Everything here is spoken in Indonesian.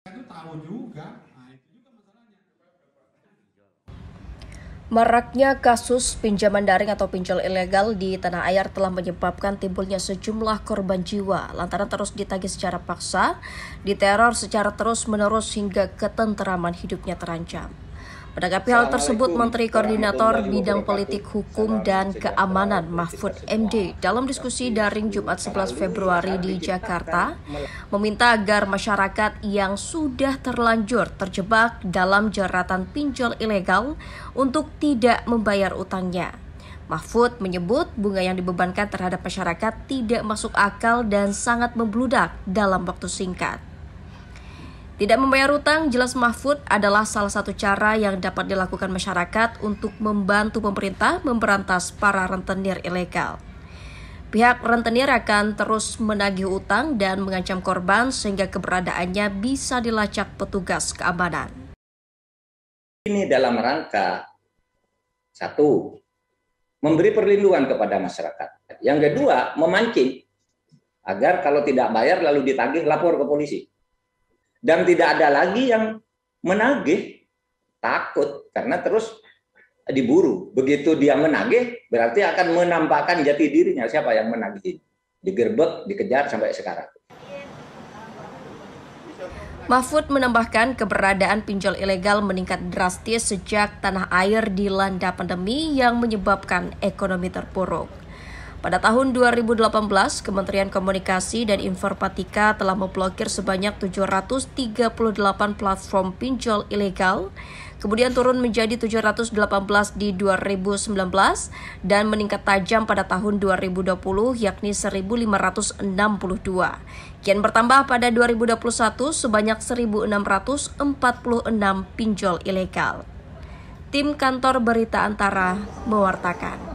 itu nah, Maraknya kasus pinjaman daring atau pinjol ilegal di tanah air telah menyebabkan timbulnya sejumlah korban jiwa lantaran terus ditagih secara paksa, diteror secara terus-menerus hingga ketenteraman hidupnya terancam. Menanggapi hal tersebut, Menteri Koordinator Bidang Politik Hukum dan Keamanan Mahfud MD dalam diskusi daring Jumat 11 Februari di Jakarta meminta agar masyarakat yang sudah terlanjur terjebak dalam jeratan pinjol ilegal untuk tidak membayar utangnya. Mahfud menyebut bunga yang dibebankan terhadap masyarakat tidak masuk akal dan sangat membludak dalam waktu singkat. Tidak membayar utang, jelas Mahfud adalah salah satu cara yang dapat dilakukan masyarakat untuk membantu pemerintah memberantas para rentenir ilegal. Pihak rentenir akan terus menagih utang dan mengancam korban sehingga keberadaannya bisa dilacak petugas keamanan. Ini dalam rangka satu, memberi perlindungan kepada masyarakat. Yang kedua, memancing agar kalau tidak bayar lalu ditagih lapor ke polisi dan tidak ada lagi yang menagih takut karena terus diburu. Begitu dia menagih berarti akan menampakkan jati dirinya siapa yang menagih. Digerbek, dikejar sampai sekarang. Mahfud menambahkan keberadaan pinjol ilegal meningkat drastis sejak tanah air dilanda pandemi yang menyebabkan ekonomi terpuruk. Pada tahun 2018, Kementerian Komunikasi dan Informatika telah memblokir sebanyak 738 platform pinjol ilegal, kemudian turun menjadi 718 di 2019 dan meningkat tajam pada tahun 2020 yakni 1562. Kian bertambah pada 2021 sebanyak 1646 pinjol ilegal. Tim Kantor Berita Antara mewartakan.